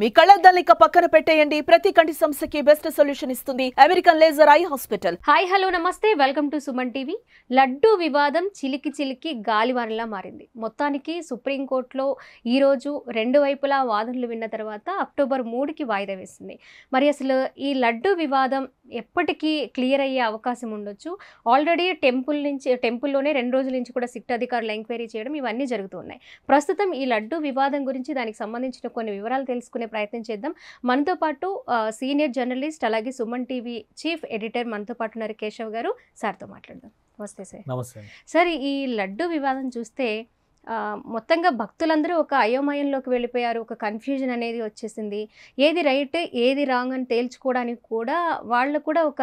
మీ కళ్ళద్దాలు ఇక పక్కన పెట్టేయండి ప్రతి కంటి సమస్యకి బెస్ట్ సొల్యూషన్ ఇస్తుంది American laser eye hospital hi hello నమస్తే వెల్కమ్ టు సుమన్ టీవీ లడ్డు వివాదం చిలికి చిలికి గాలివానలా మారింది మొత్తానికి సుప్రీంకోర్టులో ఈరోజు రెండు వైపులా వాదనలు విన్న తర్వాత అక్టోబర్ మూడుకి వాయిదా వేసింది మరి అసలు ఈ లడ్డు వివాదం ఎప్పటికీ క్లియర్ అయ్యే అవకాశం ఉండొచ్చు ఆల్రెడీ టెంపుల్ నుంచి టెంపుల్లోనే రెండు రోజుల నుంచి కూడా సిట్ అధికారులు ఎంక్వైరీ చేయడం ఇవన్నీ జరుగుతూ ఉన్నాయి ప్రస్తుతం ఈ లడ్డు వివాదం గురించి దానికి సంబంధించిన కొన్ని వివరాలు తెలుసుకునే ప్రయత్నం చేద్దాం మనతో పాటు సీనియర్ జర్నలిస్ట్ అలాగే సుమన్ టీవీ చీఫ్ ఎడిటర్ మనతో పాటు ఉన్నారు కేశవ్ గారు సార్తో మాట్లాడదాం నమస్తే సార్ నమస్తే సార్ ఈ లడ్డు వివాదం చూస్తే మొత్తంగా భక్తులందరూ ఒక అయోమయంలోకి వెళ్ళిపోయారు ఒక కన్ఫ్యూజన్ అనేది వచ్చేసింది ఏది రైట్ ఏది రాంగ్ అని తేల్చుకోవడానికి కూడా వాళ్ళు కూడా ఒక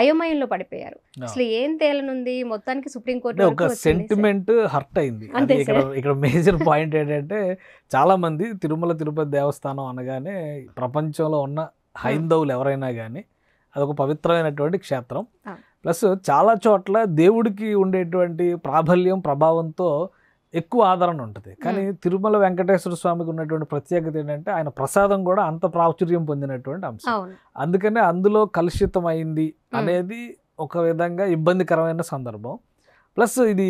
అయోమయంలో పడిపోయారు అసలు ఏం తేలనుంది మొత్తానికి సుప్రీంకోర్టు ఒక సెంటిమెంట్ హర్ట్ అయింది ఇక్కడ ఇక్కడ మేజర్ పాయింట్ ఏంటంటే చాలా మంది తిరుమల తిరుపతి దేవస్థానం అనగానే ప్రపంచంలో ఉన్న హైందవులు ఎవరైనా కానీ అదొక పవిత్రమైనటువంటి క్షేత్రం ప్లస్ చాలా చోట్ల దేవుడికి ఉండేటువంటి ప్రాబల్యం ప్రభావంతో ఎక్కువ ఆదరణ ఉంటుంది కానీ తిరుమల వెంకటేశ్వర స్వామికి ఉన్నటువంటి ప్రత్యేకత ఏంటంటే ఆయన ప్రసాదం కూడా అంత ప్రాచుర్యం పొందినటువంటి అంశం అందుకనే అందులో కలుషితమైంది అనేది ఒక విధంగా ఇబ్బందికరమైన సందర్భం ప్లస్ ఇది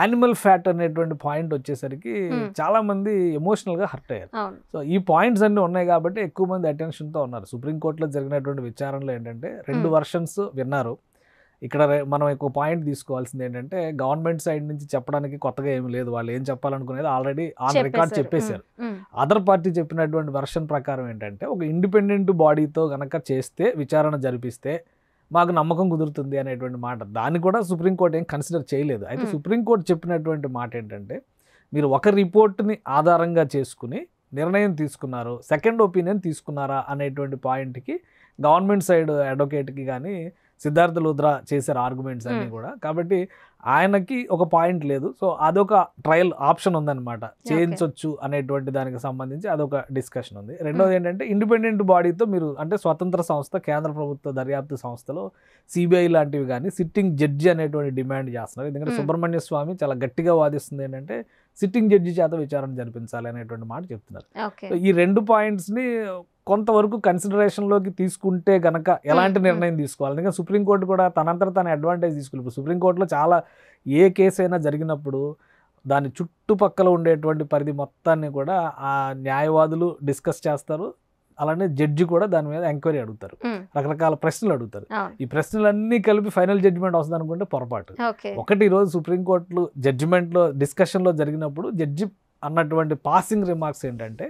యానిమల్ ఫ్యాట్ అనేటువంటి పాయింట్ వచ్చేసరికి చాలా మంది ఎమోషనల్ గా హర్ట్ అయ్యారు సో ఈ పాయింట్స్ అన్ని ఉన్నాయి కాబట్టి ఎక్కువ మంది అటెన్షన్ తో ఉన్నారు సుప్రీంకోర్టులో జరిగినటువంటి విచారణలో ఏంటంటే రెండు వర్షన్స్ విన్నారు ఇక్కడ మనం ఎక్కువ పాయింట్ తీసుకోవాల్సింది ఏంటంటే గవర్నమెంట్ సైడ్ నుంచి చెప్పడానికి కొత్తగా ఏమి లేదు వాళ్ళు ఏం చెప్పాలనుకునేది ఆల్రెడీ ఆన్ రికార్డ్ చెప్పేశారు అదర్ పార్టీ చెప్పినటువంటి వర్షన్ ప్రకారం ఏంటంటే ఒక ఇండిపెండెంట్ బాడీతో కనుక చేస్తే విచారణ జరిపిస్తే మాకు నమ్మకం కుదురుతుంది అనేటువంటి మాట దాన్ని కూడా సుప్రీంకోర్టు ఏం కన్సిడర్ చేయలేదు అయితే సుప్రీంకోర్టు చెప్పినటువంటి మాట ఏంటంటే మీరు ఒక రిపోర్ట్ని ఆధారంగా చేసుకుని నిర్ణయం తీసుకున్నారు సెకండ్ ఒపీనియన్ తీసుకున్నారా అనేటువంటి పాయింట్కి గవర్నమెంట్ సైడ్ అడ్వకేట్కి కానీ సిద్ధార్థ లూద్రా చేశారు ఆర్గ్యుమెంట్స్ అన్నీ కూడా కాబట్టి ఆయనకి ఒక పాయింట్ లేదు సో అదొక ట్రయల్ ఆప్షన్ ఉందన్నమాట చేయించవచ్చు అనేటువంటి దానికి సంబంధించి అదొక డిస్కషన్ ఉంది రెండోది ఏంటంటే ఇండిపెండెంట్ బాడీతో మీరు అంటే స్వతంత్ర సంస్థ కేంద్ర ప్రభుత్వ దర్యాప్తు సంస్థలో సిబిఐ లాంటివి కానీ సిట్టింగ్ జడ్జి అనేటువంటి డిమాండ్ చేస్తున్నారు ఎందుకంటే సుబ్రహ్మణ్య స్వామి చాలా గట్టిగా వాదిస్తుంది ఏంటంటే సిట్టింగ్ జడ్జి చేత విచారణ జరిపించాలి అనేటువంటి మాట చెప్తున్నారు ఈ రెండు పాయింట్స్ని కొంతవరకు కన్సిడరేషన్లోకి తీసుకుంటే గనక ఎలాంటి నిర్ణయం తీసుకోవాలి ఎందుకంటే సుప్రీంకోర్టు కూడా తనంతట తన అడ్వాంటేజ్ తీసుకుని సుప్రీంకోర్టులో చాలా ఏ కేసు అయినా జరిగినప్పుడు దాని చుట్టుపక్కల ఉండేటువంటి పరిధి మొత్తాన్ని కూడా ఆ న్యాయవాదులు డిస్కస్ చేస్తారు అలానే జడ్జి కూడా దాని మీద ఎంక్వైరీ అడుగుతారు రకరకాల ప్రశ్నలు అడుగుతారు ఈ ప్రశ్నలన్నీ కలిపి ఫైనల్ జడ్జిమెంట్ వస్తుంది అనుకుంటే పొరపాటు ఒకటి ఈరోజు సుప్రీంకోర్టులో జడ్జిమెంట్లో డిస్కషన్లో జరిగినప్పుడు జడ్జి అన్నటువంటి పాసింగ్ రిమార్క్స్ ఏంటంటే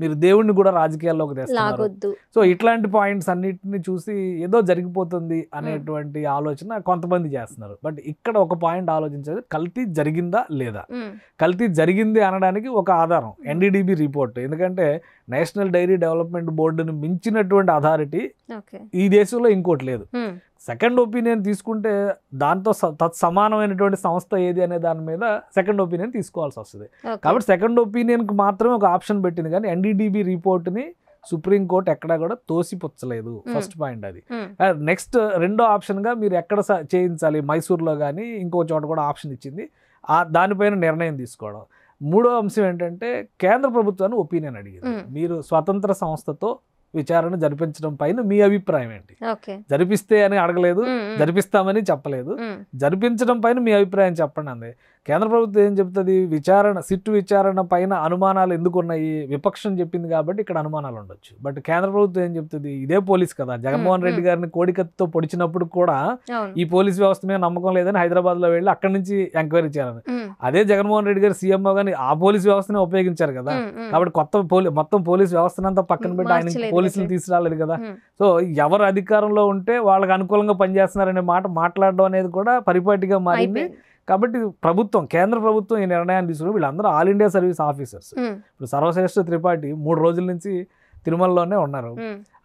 మీరు దేవుణ్ణి కూడా రాజకీయాల్లోకి తెస్తారు సో ఇట్లాంటి పాయింట్స్ అన్నిటిని చూసి ఏదో జరిగిపోతుంది అనేటువంటి ఆలోచన కొంతమంది చేస్తున్నారు బట్ ఇక్కడ ఒక పాయింట్ ఆలోచించేది కల్తీ జరిగిందా లేదా కల్తీ జరిగింది అనడానికి ఒక ఆధారం ఎన్డీడీబీ రిపోర్ట్ ఎందుకంటే నేషనల్ డైరీ డెవలప్మెంట్ బోర్డును మించినటువంటి అథారిటీ ఈ దేశంలో ఇంకోటి లేదు సెకండ్ ఒపీనియన్ తీసుకుంటే దాంతో తత్సమానమైనటువంటి సంస్థ ఏది అనే దాని మీద సెకండ్ ఒపీనియన్ తీసుకోవాల్సి వస్తుంది కాబట్టి సెకండ్ ఒపీనియన్కి మాత్రమే ఒక ఆప్షన్ పెట్టింది కానీ ఎన్డీడీబీ రిపోర్ట్ని సుప్రీంకోర్టు ఎక్కడా కూడా తోసిపుచ్చలేదు ఫస్ట్ పాయింట్ అది నెక్స్ట్ రెండో ఆప్షన్గా మీరు ఎక్కడ చేయించాలి మైసూర్లో కానీ ఇంకో చోట కూడా ఆప్షన్ ఇచ్చింది ఆ దానిపైన నిర్ణయం తీసుకోవడం మూడో అంశం ఏంటంటే కేంద్ర ప్రభుత్వాన్ని ఒపీనియన్ అడిగింది మీరు స్వతంత్ర సంస్థతో విచారణ జరిపించడం పైన మీ అభిప్రాయం ఏంటి జరిపిస్తే అని అడగలేదు జరిపిస్తామని చెప్పలేదు జరిపించడం పైన మీ అభిప్రాయం చెప్పండి అందే కేంద్ర ప్రభుత్వం ఏం చెప్తుంది విచారణ సిట్టు విచారణ పైన అనుమానాలు ఎందుకు ఉన్నాయి విపక్షం చెప్పింది కాబట్టి ఇక్కడ అనుమానాలు ఉండొచ్చు బట్ కేంద్ర ప్రభుత్వం ఏం చెప్తుంది ఇదే పోలీస్ కదా జగన్మోహన్ రెడ్డి గారిని కోడికత్తో పొడిచినప్పుడు కూడా ఈ పోలీస్ వ్యవస్థ మీద నమ్మకం లేదని హైదరాబాద్ లో వెళ్ళి అక్కడి నుంచి ఎంక్వైరీ చేయాలని అదే జగన్మోహన్ రెడ్డి గారు సీఎంఓ గాని ఆ పోలీస్ వ్యవస్థనే ఉపయోగించారు కదా కాబట్టి కొత్త మొత్తం పోలీస్ వ్యవస్థనంతా పక్కన పెట్టి ఆయన పోలీసులు తీసుకురాలేదు కదా సో ఎవరు అధికారంలో ఉంటే వాళ్ళకి అనుకూలంగా పనిచేస్తున్నారనే మాట మాట్లాడడం అనేది కూడా పరిపాటిగా మారింది కాబట్టి ప్రభుత్వం కేంద్ర ప్రభుత్వం ఈ నిర్ణయాన్ని తీసుకుని వీళ్ళందరూ ఆల్ ఇండియా సర్వీస్ ఆఫీసర్స్ ఇప్పుడు సర్వశ్రేష్ఠ త్రిపాఠి మూడు రోజుల నుంచి తిరుమలలోనే ఉన్నారు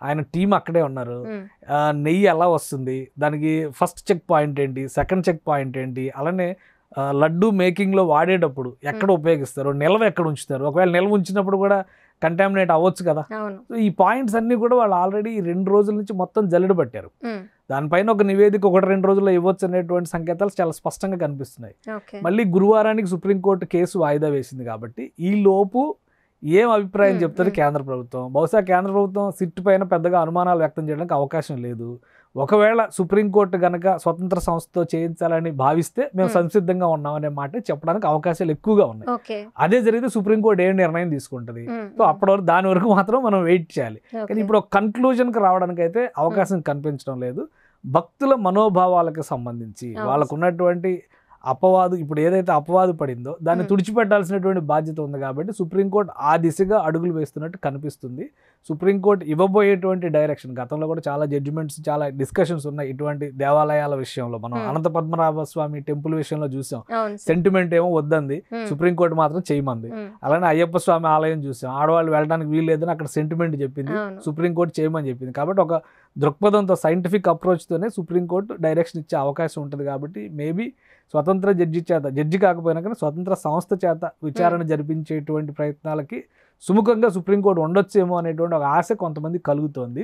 ఆయన టీం అక్కడే ఉన్నారు నెయ్యి ఎలా వస్తుంది దానికి ఫస్ట్ చెక్ పాయింట్ ఏంటి సెకండ్ చెక్ పాయింట్ ఏంటి అలానే లడ్డు మేకింగ్లో వాడేటప్పుడు ఎక్కడ ఉపయోగిస్తారు నిల్వ ఎక్కడ ఉంచుతారు ఒకవేళ నిల్వ ఉంచినప్పుడు కూడా కంటామినేట్ అవ్వచ్చు కదా ఈ పాయింట్స్ అన్నీ కూడా వాళ్ళు ఆల్రెడీ రెండు రోజుల నుంచి మొత్తం జల్లెడ పట్టారు దానిపైన ఒక నివేదిక ఒకటి రెండు రోజుల్లో ఇవ్వచ్చు అనేటువంటి సంకేతాలు చాలా స్పష్టంగా కనిపిస్తున్నాయి మళ్ళీ గురువారానికి సుప్రీంకోర్టు కేసు వాయిదా వేసింది కాబట్టి ఈ లోపు ఏం అభిప్రాయం చెప్తుంది కేంద్ర ప్రభుత్వం బహుశా కేంద్ర ప్రభుత్వం సిట్ పైన పెద్దగా అనుమానాలు వ్యక్తం చేయడానికి అవకాశం లేదు ఒకవేళ సుప్రీంకోర్టు కనుక స్వతంత్ర సంస్థతో చేయించాలని భావిస్తే మేము సంసిద్ధంగా ఉన్నాం అనే మాట చెప్పడానికి అవకాశాలు ఎక్కువగా ఉన్నాయి అదే జరిగితే సుప్రీంకోర్టు ఏ నిర్ణయం తీసుకుంటుంది సో అప్పటి వరకు దాని వరకు మాత్రం మనం వెయిట్ చేయాలి కానీ ఇప్పుడు ఒక కన్క్లూజన్కి రావడానికి అయితే అవకాశం కనిపించడం లేదు భక్తుల మనోభావాలకు సంబంధించి వాళ్ళకున్నటువంటి అపవాదు ఇప్పుడు ఏదైతే అపవాదు పడిందో దాన్ని తుడిచిపెట్టాల్సినటువంటి బాధ్యత ఉంది కాబట్టి సుప్రీంకోర్టు ఆ దిశగా అడుగులు వేస్తున్నట్టు కనిపిస్తుంది సుప్రీంకోర్టు ఇవ్వబోయేటువంటి డైరెక్షన్ గతంలో కూడా చాలా జడ్జిమెంట్స్ చాలా డిస్కషన్స్ ఉన్నాయి ఇటువంటి దేవాలయాల విషయంలో మనం అనంత స్వామి టెంపుల్ విషయంలో చూసాం సెంటిమెంట్ ఏమో వద్దంది సుప్రీంకోర్టు మాత్రం చేయమంది అలానే అయ్యప్ప స్వామి ఆలయం చూసాం ఆడవాళ్ళు వెళ్ళడానికి వీలు లేదని అక్కడ సెంటిమెంట్ చెప్పింది సుప్రీంకోర్టు చేయమని చెప్పింది కాబట్టి ఒక దృక్పథంతో సైంటిఫిక్ అప్రోచ్తోనే సుప్రీంకోర్టు డైరెక్షన్ ఇచ్చే అవకాశం ఉంటుంది కాబట్టి మేబీ స్వతంత్ర జడ్జి చేత జడ్జి కాకపోయినా కానీ స్వతంత్ర సంస్థ చేత విచారణ hmm. జరిపించేటువంటి ప్రయత్నాలకి సుముఖంగా సుప్రీంకోర్టు ఉండొచ్చేమో అనేటువంటి ఒక ఆశ కొంతమంది కలుగుతోంది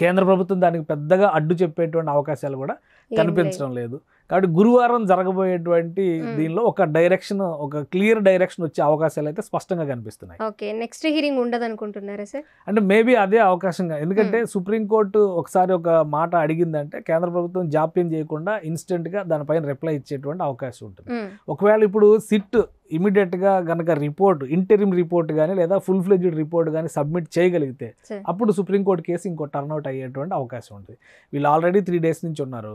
కేంద్ర ప్రభుత్వం దానికి పెద్దగా అడ్డు చెప్పేటువంటి అవకాశాలు కూడా కనిపించడం లేదు కాబట్టి గురువారం జరగబోయేటువంటి దీనిలో ఒక డైరెక్షన్ ఒక క్లియర్ డైరెక్షన్ వచ్చే అవకాశాలు అయితే స్పష్టంగా కనిపిస్తున్నాయి ఓకే నెక్స్ట్ హియరింగ్ ఉండదు అనుకుంటున్నారా సార్ అంటే మేబీ అదే అవకాశంగా ఎందుకంటే సుప్రీంకోర్టు ఒకసారి ఒక మాట అడిగిందంటే కేంద్ర ప్రభుత్వం జాప్యం చేయకుండా ఇన్స్టెంట్గా దానిపైన రిప్లై ఇచ్చేటువంటి అవకాశం ఉంటుంది ఒకవేళ ఇప్పుడు సిట్ ఇమీడియట్గా కనుక రిపోర్ట్ ఇంటరిమ్ రిపోర్ట్ కానీ లేదా ఫుల్ ఫ్లెజ్డ్ రిపోర్ట్ కానీ సబ్మిట్ చేయగలిగితే అప్పుడు సుప్రీంకోర్టు కేసు ఇంకో టర్నౌట్ అయ్యేటువంటి అవకాశం ఉంటుంది వీళ్ళు ఆల్రెడీ త్రీ డేస్ నుంచి ఉన్నారు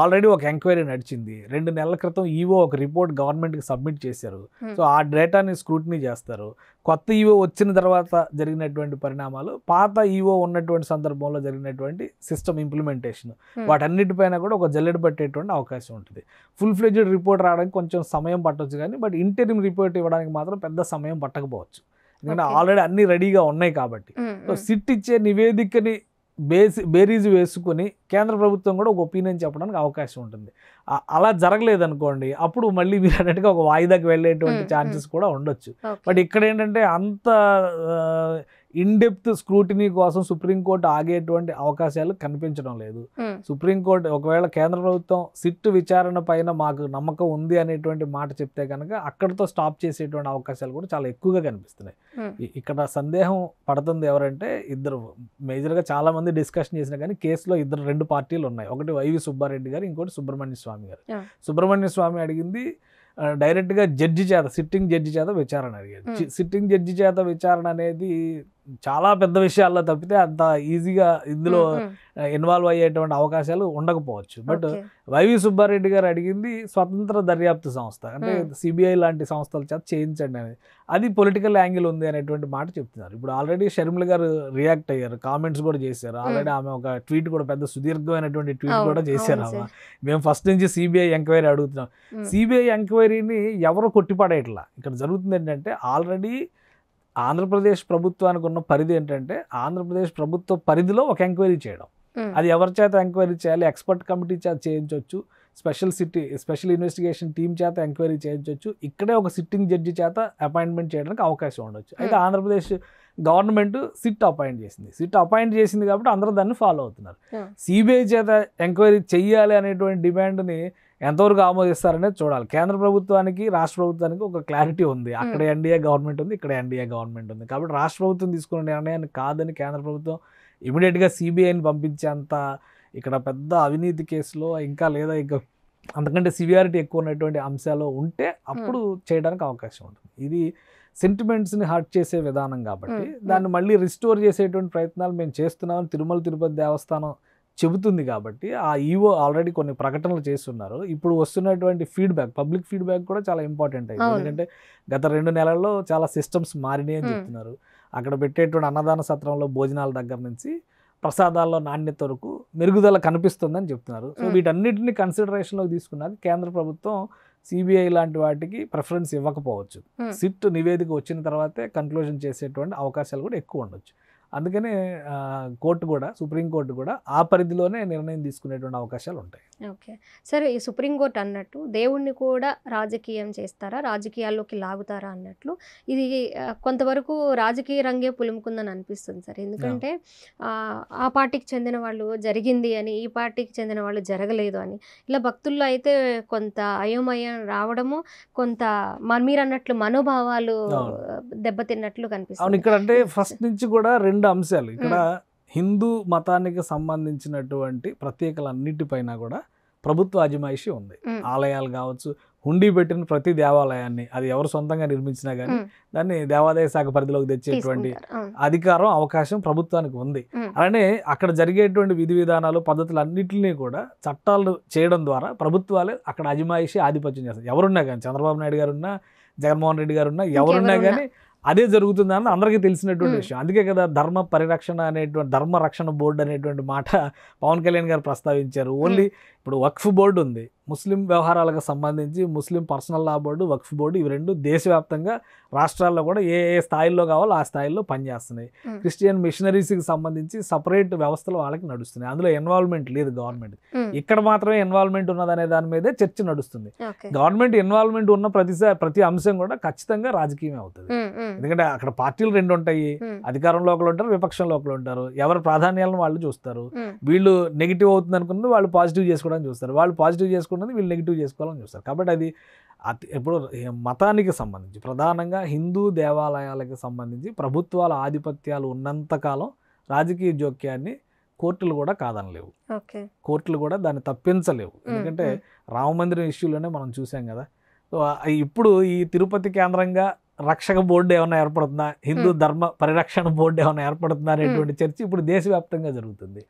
ఆల్రెడీ ఒక ఎంక్వైరీ నడిచింది రెండు నెలల క్రితం ఈవో ఒక రిపోర్ట్ గవర్నమెంట్కి సబ్మిట్ చేశారు సో ఆ డేటాని స్క్రూటినీ చేస్తారు కొత్త ఈవో వచ్చిన తర్వాత జరిగినటువంటి పరిణామాలు పాత ఈవో ఉన్నటువంటి సందర్భంలో జరిగినటువంటి సిస్టమ్ ఇంప్లిమెంటేషన్ వాటన్నిటిపైన కూడా ఒక జల్లెడ పట్టేటువంటి అవకాశం ఉంటుంది ఫుల్ ఫ్లెజ్డ్ రిపోర్ట్ రావడానికి కొంచెం సమయం పట్టవచ్చు కానీ బట్ ఇంటర్ ఇంటరిమ్ రిపోర్ట్ ఇవ్వడానికి మాత్రం పెద్ద సమయం పట్టకపోవచ్చు ఎందుకంటే ఆల్రెడీ అన్ని రెడీగా ఉన్నాయి కాబట్టి సో సిట్ ఇచ్చే నివేదికని బేసి బేరీజ్ వేసుకుని కేంద్ర ప్రభుత్వం కూడా ఒక ఒపీనియన్ చెప్పడానికి అవకాశం ఉంటుంది అలా జరగలేదనుకోండి అప్పుడు మళ్ళీ మీరు అన్నట్టుగా ఒక వాయిదాకి వెళ్ళేటువంటి ఛాన్సెస్ కూడా ఉండొచ్చు బట్ ఇక్కడ ఏంటంటే అంత ఇన్డెప్త్ స్క్రూటినీ కోసం సుప్రీంకోర్టు ఆగేటువంటి అవకాశాలు కనిపించడం లేదు hmm. సుప్రీంకోర్టు ఒకవేళ కేంద్ర ప్రభుత్వం సిట్టు విచారణ పైన మాకు నమ్మకం ఉంది అనేటువంటి మాట చెప్తే కనుక అక్కడితో స్టాప్ చేసేటువంటి అవకాశాలు కూడా చాలా ఎక్కువగా కనిపిస్తున్నాయి hmm. ఇక్కడ సందేహం పడుతుంది ఎవరంటే ఇద్దరు మేజర్గా చాలా మంది డిస్కషన్ చేసినా కానీ కేసులో ఇద్దరు రెండు పార్టీలు ఉన్నాయి ఒకటి వైవి సుబ్బారెడ్డి గారు ఇంకోటి సుబ్రహ్మణ్య స్వామి గారు సుబ్రహ్మణ్య స్వామి అడిగింది డైరెక్ట్గా జడ్జి చేత సిట్టింగ్ జడ్జి చేత విచారణ అడిగారు hmm. సిట్టింగ్ జడ్జి చేత విచారణ అనేది చాలా పెద్ద విషయాల్లో తప్పితే అంత ఈజీగా ఇందులో ఇన్వాల్వ్ అయ్యేటువంటి అవకాశాలు ఉండకపోవచ్చు బట్ వైవి సుబ్బారెడ్డి గారు అడిగింది స్వతంత్ర దర్యాప్తు సంస్థ అంటే సిబిఐ లాంటి సంస్థల చేత చేయించండి అనేది అది పొలిటికల్ యాంగిల్ ఉంది అనేటువంటి మాట చెప్తున్నారు ఇప్పుడు ఆల్రెడీ షర్మిల గారు రియాక్ట్ అయ్యారు కామెంట్స్ కూడా చేశారు ఆల్రెడీ ఆమె ఒక ట్వీట్ కూడా పెద్ద సుదీర్ఘమైనటువంటి ట్వీట్ కూడా చేశారు ఆమె మేము ఫస్ట్ నుంచి సిబిఐ ఎంక్వైరీ అడుగుతున్నాం సిబిఐ ఎంక్వైరీని ఎవరు కొట్టిపడేట్లా ఇక్కడ జరుగుతుంది ఏంటంటే ఆల్రెడీ ఆంధ్రప్రదేశ్ ప్రభుత్వానికి ఉన్న పరిధి ఏంటంటే ఆంధ్రప్రదేశ్ ప్రభుత్వ పరిధిలో ఒక ఎంక్వైరీ చేయడం అది ఎవరి చేత ఎంక్వైరీ చేయాలి ఎక్స్పర్ట్ కమిటీ చేత చేయించవచ్చు special SIT special investigation team చేత ఎంక్వైరీ చేయించవచ్చు ఇక్కడే ఒక సిట్టింగ్ జడ్జి చేత అపాయింట్మెంట్ చేయడానికి అవకాశం ఉండొచ్చు అయితే ఆంధ్రప్రదేశ్ గవర్నమెంట్ సిట్ అపాయింట్ చేసింది సిట్ అపాయింట్ చేసింది కాబట్టి అందరూ దాన్ని ఫాలో అవుతున్నారు సిబిఐ చేత ఎంక్వైరీ చేయాలి అనేటువంటి డిమాండ్ని ఎంతవరకు ఆమోదిస్తారనేది చూడాలి కేంద్ర ప్రభుత్వానికి రాష్ట్ర ప్రభుత్వానికి ఒక క్లారిటీ ఉంది అక్కడ ఎన్డీఏ గవర్నమెంట్ ఉంది ఇక్కడ ఎన్డీఏ గవర్నమెంట్ ఉంది కాబట్టి రాష్ట్ర ప్రభుత్వం తీసుకున్న నిర్ణయాన్ని కాదని కేంద్ర ప్రభుత్వం ఇమీడియట్గా సిబిఐని పంపించేంత ఇక్కడ పెద్ద అవినీతి కేసులో ఇంకా లేదా ఇంకా అంతకంటే సివియారిటీ ఎక్కువ ఉన్నటువంటి అంశాలు ఉంటే అప్పుడు చేయడానికి అవకాశం ఉంటుంది ఇది సెంటిమెంట్స్ని హర్ట్ చేసే విధానం కాబట్టి దాన్ని మళ్ళీ రిస్టోర్ చేసేటువంటి ప్రయత్నాలు మేము చేస్తున్నామని తిరుమల తిరుపతి దేవస్థానం చెబుతుంది కాబట్టి ఆ ఈవో ఆల్రెడీ కొన్ని ప్రకటనలు చేస్తున్నారు ఇప్పుడు వస్తున్నటువంటి ఫీడ్బ్యాక్ పబ్లిక్ ఫీడ్బ్యాక్ కూడా చాలా ఇంపార్టెంట్ అయింది ఎందుకంటే గత రెండు నెలల్లో చాలా సిస్టమ్స్ మారినాయి అని చెప్తున్నారు అక్కడ పెట్టేటువంటి అన్నదాన సత్రంలో భోజనాల దగ్గర నుంచి ప్రసాదాల్లో నాణ్యత వరకు మెరుగుదల కనిపిస్తుందని చెప్తున్నారు సో వీటన్నిటిని కన్సిడరేషన్లోకి తీసుకున్నాక కేంద్ర ప్రభుత్వం సిబిఐ లాంటి వాటికి ప్రిఫరెన్స్ ఇవ్వకపోవచ్చు సిట్ నివేదిక వచ్చిన తర్వాతే కన్క్లూజన్ చేసేటువంటి అవకాశాలు కూడా ఎక్కువ ఉండొచ్చు అందుకనే కోర్టు కూడా సుప్రీంకోర్టు కూడా ఆ పరిధిలోనే నిర్ణయం తీసుకునేటువంటి అవకాశాలు ఉంటాయి ఓకే సరే ఈ సుప్రీంకోర్టు అన్నట్టు దేవుణ్ణి కూడా రాజకీయం చేస్తారా రాజకీయాల్లోకి లాగుతారా అన్నట్లు ఇది కొంతవరకు రాజకీయ రంగే పులుముకుందని అనిపిస్తుంది సార్ ఎందుకంటే ఆ పార్టీకి చెందిన వాళ్ళు జరిగింది అని ఈ పార్టీకి చెందిన వాళ్ళు జరగలేదు అని ఇలా భక్తుల్లో అయితే కొంత అయోమయం రావడము కొంత మీరు అన్నట్లు మనోభావాలు దెబ్బతిన్నట్లు కనిపిస్తుంది ఇక్కడ అంటే ఫస్ట్ నుంచి కూడా రెండు అంశాలు ఇక్కడ హిందూ మతానికి సంబంధించినటువంటి అన్నిటిపైన కూడా ప్రభుత్వ అజమాయిషి ఉంది ఆలయాలు కావచ్చు హుండీ పెట్టిన ప్రతి దేవాలయాన్ని అది ఎవరు సొంతంగా నిర్మించినా కానీ దాన్ని దేవాదాయ శాఖ పరిధిలోకి తెచ్చేటువంటి అధికారం అవకాశం ప్రభుత్వానికి ఉంది అలానే అక్కడ జరిగేటువంటి విధి విధానాలు పద్ధతులు అన్నింటినీ కూడా చట్టాలు చేయడం ద్వారా ప్రభుత్వాలే అక్కడ అజమాయిషి ఆధిపత్యం చేస్తారు ఎవరున్నా కానీ చంద్రబాబు నాయుడు గారు ఉన్నా జగన్మోహన్ రెడ్డి గారు ఉన్నా ఎవరున్నా కానీ అదే జరుగుతుందని అందరికీ తెలిసినటువంటి విషయం అందుకే కదా ధర్మ పరిరక్షణ అనేటువంటి ధర్మ రక్షణ బోర్డు అనేటువంటి మాట పవన్ కళ్యాణ్ గారు ప్రస్తావించారు ఓన్లీ ఇప్పుడు వక్ఫ్ బోర్డు ఉంది ముస్లిం వ్యవహారాలకు సంబంధించి ముస్లిం పర్సనల్ లా బోర్డు వక్ఫ్ బోర్డు ఇవి రెండు దేశవ్యాప్తంగా రాష్ట్రాల్లో కూడా ఏ ఏ స్థాయిల్లో కావాలో ఆ స్థాయిల్లో పనిచేస్తున్నాయి క్రిస్టియన్ మిషనరీస్కి సంబంధించి సపరేట్ వ్యవస్థలు వాళ్ళకి నడుస్తున్నాయి అందులో ఇన్వాల్వ్మెంట్ లేదు గవర్నమెంట్ ఇక్కడ మాత్రమే ఇన్వాల్వ్మెంట్ ఉన్నదనే దాని మీదే చర్చ నడుస్తుంది గవర్నమెంట్ ఇన్వాల్వ్మెంట్ ఉన్న ప్రతిసారి ప్రతి అంశం కూడా ఖచ్చితంగా రాజకీయమే అవుతుంది ఎందుకంటే అక్కడ పార్టీలు రెండు ఉంటాయి అధికారంలో ఒకరు ఉంటారు విపక్షంలో లోపల ఉంటారు ఎవరు ప్రాధాన్యాలను వాళ్ళు చూస్తారు వీళ్ళు నెగిటివ్ అవుతుంది అనుకున్నది వాళ్ళు పాజిటివ్ చేసుకోవడానికి చూస్తారు వాళ్ళు పాజిటివ్ చేసుకోవడం చేసుకున్నది వీళ్ళు నెగిటివ్ చేసుకోవాలని చూస్తారు కాబట్టి అది అతి మతానికి సంబంధించి ప్రధానంగా హిందూ దేవాలయాలకు సంబంధించి ప్రభుత్వాల ఆధిపత్యాలు ఉన్నంతకాలం రాజకీయ జోక్యాన్ని కోర్టులు కూడా కాదనలేవు కోర్టులు కూడా దాన్ని తప్పించలేవు ఎందుకంటే రామ మందిరం ఇష్యూలోనే మనం చూసాం కదా సో ఇప్పుడు ఈ తిరుపతి కేంద్రంగా రక్షక బోర్డు ఏమైనా ఏర్పడుతుందా హిందూ ధర్మ పరిరక్షణ బోర్డు ఏమైనా ఏర్పడుతుందా అనేటువంటి చర్చ ఇప్పుడు దేశవ్యాప్తంగా జరుగుతుంది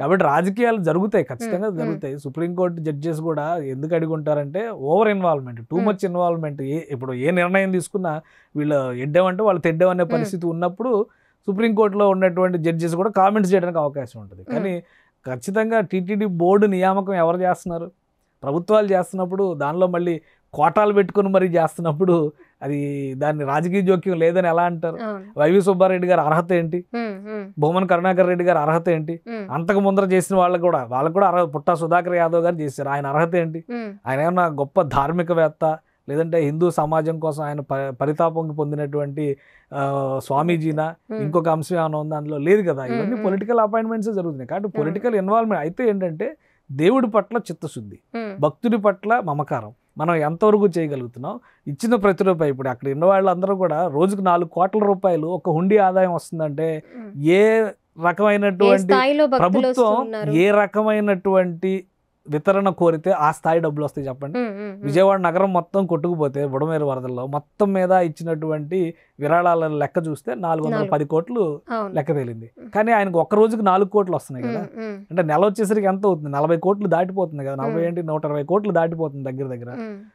కాబట్టి రాజకీయాలు జరుగుతాయి ఖచ్చితంగా జరుగుతాయి సుప్రీంకోర్టు జడ్జెస్ కూడా ఎందుకు అడుగుంటారంటే over involvement too much involvement ఏ ఇప్పుడు ఏ నిర్ణయం తీసుకున్నా వీళ్ళు ఎడ్డామంటే వాళ్ళు తెడ్డామనే పరిస్థితి ఉన్నప్పుడు సుప్రీంకోర్టులో ఉన్నటువంటి జడ్జెస్ కూడా కామెంట్స్ చేయడానికి అవకాశం ఉంటుంది కానీ ఖచ్చితంగా టీటీడీ బోర్డు నియామకం ఎవరు చేస్తున్నారు ప్రభుత్వాలు చేస్తున్నప్పుడు దానిలో మళ్ళీ కోటాలు పెట్టుకుని మరీ చేస్తున్నప్పుడు అది దాన్ని రాజకీయ జోక్యం లేదని ఎలా అంటారు వైవి సుబ్బారెడ్డి గారు అర్హత ఏంటి భూమన్ కరుణాకర్ రెడ్డి గారు అర్హత ఏంటి అంతకు ముందర చేసిన వాళ్ళకు కూడా వాళ్ళకు కూడా అర్హత పుట్టా సుధాకర్ యాదవ్ గారు చేశారు ఆయన అర్హత ఏంటి ఆయన ఏమన్నా గొప్ప ధార్మికవేత్త లేదంటే హిందూ సమాజం కోసం ఆయన పరితాపం పొందినటువంటి స్వామీజీనా ఇంకొక అంశం ఏమైనా ఉందా అందులో లేదు కదా ఇవన్నీ పొలిటికల్ అపాయింట్మెంట్స్ జరుగుతున్నాయి కాబట్టి పొలిటికల్ ఇన్వాల్వ్మెంట్ అయితే ఏంటంటే దేవుడి పట్ల చిత్తశుద్ధి భక్తుడి పట్ల మమకారం మనం ఎంతవరకు చేయగలుగుతున్నాం ఇచ్చిన ప్రతి రూపాయి ఇప్పుడు అక్కడ ఉన్న వాళ్ళందరూ కూడా రోజుకు నాలుగు కోట్ల రూపాయలు ఒక హుండీ ఆదాయం వస్తుందంటే ఏ రకమైనటువంటి ప్రభుత్వం ఏ రకమైనటువంటి వితరణ కోరితే ఆ స్థాయి డబ్బులు వస్తాయి చెప్పండి విజయవాడ నగరం మొత్తం కొట్టుకుపోతే బుడమేరు వరదల్లో మొత్తం మీద ఇచ్చినటువంటి విరాళాల లెక్క చూస్తే నాలుగు వందల పది కోట్లు లెక్క తేలింది కానీ ఆయనకు ఒక్క రోజుకి నాలుగు కోట్లు వస్తున్నాయి కదా అంటే నెల వచ్చేసరికి ఎంత అవుతుంది నలభై కోట్లు దాటిపోతుంది కదా నలభై ఏంటి నూట ఇరవై కోట్లు దాటిపోతుంది దగ్గర దగ్గర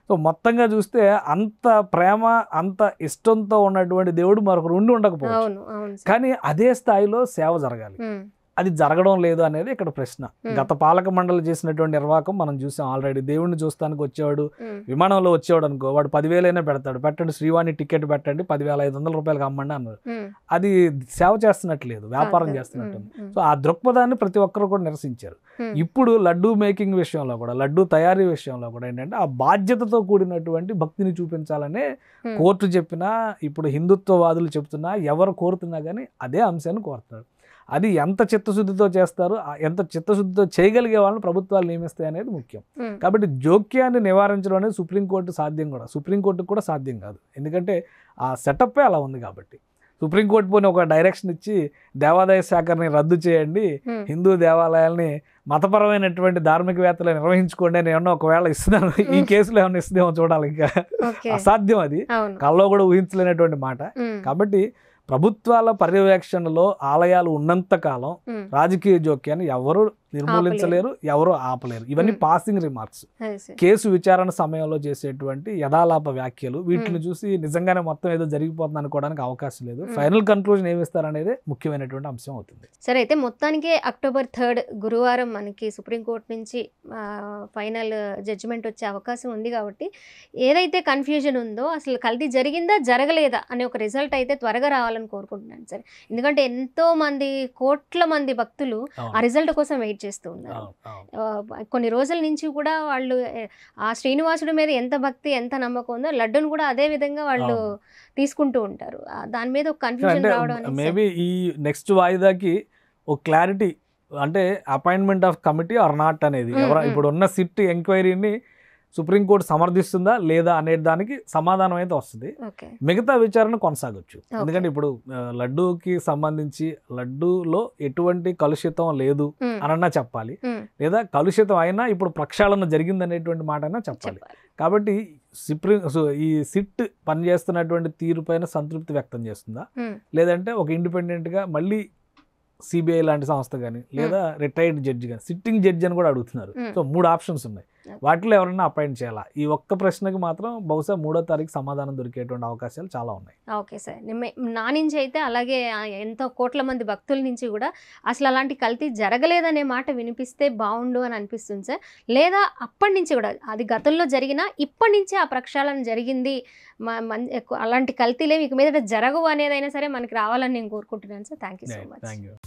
సో మొత్తంగా చూస్తే అంత ప్రేమ అంత ఇష్టంతో ఉన్నటువంటి దేవుడు మరొకరు ఉండి ఉండకపోవచ్చు కానీ అదే స్థాయిలో సేవ జరగాలి అది జరగడం లేదు అనేది ఇక్కడ ప్రశ్న గత పాలక మండలి చేసినటువంటి నిర్వాహకం మనం చూసాం ఆల్రెడీ దేవుడిని చూస్తానికి వచ్చేవాడు విమానంలో వచ్చేవాడు అనుకో వాడు పదివేలైనా పెడతాడు పెట్టండి శ్రీవాణి టికెట్ పెట్టండి పదివేల ఐదు వందల రూపాయలకి అమ్మండి అన్నారు అది సేవ చేస్తున్నట్లేదు వ్యాపారం చేస్తున్నట్టు సో ఆ దృక్పథాన్ని ప్రతి ఒక్కరు కూడా నిరసించారు ఇప్పుడు లడ్డూ మేకింగ్ విషయంలో కూడా లడ్డూ తయారీ విషయంలో కూడా ఏంటంటే ఆ బాధ్యతతో కూడినటువంటి భక్తిని చూపించాలనే కోర్టు చెప్పినా ఇప్పుడు హిందుత్వవాదులు చెప్తున్నా ఎవరు కోరుతున్నా కానీ అదే అంశాన్ని కోరుతారు అది ఎంత చిత్తశుద్ధితో చేస్తారు ఎంత చిత్తశుద్ధితో చేయగలిగే వాళ్ళని ప్రభుత్వాలు నియమిస్తాయి అనేది ముఖ్యం కాబట్టి జోక్యాన్ని నివారించడం అనేది సుప్రీంకోర్టు సాధ్యం కూడా సుప్రీంకోర్టుకు కూడా సాధ్యం కాదు ఎందుకంటే ఆ సెటప్పే అలా ఉంది కాబట్టి సుప్రీంకోర్టు పోని ఒక డైరెక్షన్ ఇచ్చి దేవాదాయ శాఖని రద్దు చేయండి హిందూ దేవాలయాల్ని మతపరమైనటువంటి ధార్మికవేత్తలు నిర్వహించుకోండి అని ఏమన్నా ఒకవేళ ఇస్తున్నాను ఈ కేసులో ఏమన్నా ఇస్తుందేమో చూడాలి ఇంకా అసాధ్యం అది కళ్ళలో కూడా ఊహించలేనటువంటి మాట కాబట్టి ప్రభుత్వాల పర్యవేక్షణలో ఆలయాలు ఉన్నంతకాలం రాజకీయ జోక్యాన్ని ఎవరు నిర్మూలించలేరు ఎవరు ఆపలేరు ఇవన్నీ పాసింగ్ రిమార్క్స్ కేసు విచారణ సమయంలో చేసేటువంటి యథాలాప వ్యాఖ్యలు వీటిని చూసి నిజంగానే మొత్తం ఏదో జరిగిపోతుంది అనుకోవడానికి అవకాశం లేదు ఫైనల్ కన్క్లూజన్ ఏమి ఇస్తారనేది ముఖ్యమైనటువంటి అంశం అవుతుంది సరే అయితే మొత్తానికి అక్టోబర్ థర్డ్ గురువారం మనకి సుప్రీంకోర్టు నుంచి ఫైనల్ జడ్జిమెంట్ వచ్చే అవకాశం ఉంది కాబట్టి ఏదైతే కన్ఫ్యూజన్ ఉందో అసలు కల్తీ జరిగిందా జరగలేదా అనే ఒక రిజల్ట్ అయితే త్వరగా రావాలని కోరుకుంటున్నాను సరే ఎందుకంటే ఎంతో మంది కోట్ల మంది భక్తులు ఆ రిజల్ట్ కోసం వెయిట్ చేస్తూ ఉన్నారు కొన్ని రోజుల నుంచి కూడా వాళ్ళు ఆ శ్రీనివాసుడి మీద ఎంత భక్తి ఎంత నమ్మకం ఉందో లడ్డును కూడా అదే విధంగా వాళ్ళు తీసుకుంటూ ఉంటారు దాని మీద ఒక కన్ఫ్యూజన్ రావడం మేబీ ఈ నెక్స్ట్ వాయిదాకి ఒక క్లారిటీ అంటే appointment of committee or not అనేది ఇప్పుడు ఉన్న సిట్ ఎంక్వైరీని సుప్రీంకోర్టు సమర్థిస్తుందా లేదా అనే దానికి సమాధానం అయితే వస్తుంది మిగతా విచారణ కొనసాగొచ్చు ఎందుకంటే ఇప్పుడు లడ్డూకి సంబంధించి లడ్డూలో ఎటువంటి కలుషితం లేదు అనన్నా చెప్పాలి లేదా కలుషితం అయినా ఇప్పుడు ప్రక్షాళన జరిగింది అనేటువంటి మాట అయినా చెప్పాలి కాబట్టి సుప్రీం ఈ సిట్ పనిచేస్తున్నటువంటి తీరు పైన సంతృప్తి వ్యక్తం చేస్తుందా లేదంటే ఒక ఇండిపెండెంట్గా మళ్ళీ సిబిఐ లాంటి సంస్థ కానీ లేదా రిటైర్డ్ జడ్జి కానీ సిట్టింగ్ జడ్జి అని కూడా అడుగుతున్నారు సో మూడు ఆప్షన్స్ ఉన్నాయి వాటిలో ఎవరైనా అపాయింట్ చేయాలా ఈ ఒక్క ప్రశ్నకి మాత్రం బహుశా మూడో తారీఖు సమాధానం దొరికేటువంటి అవకాశాలు చాలా ఉన్నాయి ఓకే సార్ నా నుంచి అయితే అలాగే ఎంతో కోట్ల మంది భక్తుల నుంచి కూడా అసలు అలాంటి కల్తీ జరగలేదనే మాట వినిపిస్తే బాగుండు అని అనిపిస్తుంది సార్ లేదా అప్పటి నుంచి కూడా అది గతంలో జరిగినా ఇప్పటి నుంచే ఆ ప్రక్షాళన జరిగింది అలాంటి కల్తీలే మీకు మీద జరగవు అనేదైనా సరే మనకి రావాలని నేను కోరుకుంటున్నాను sir thank you so much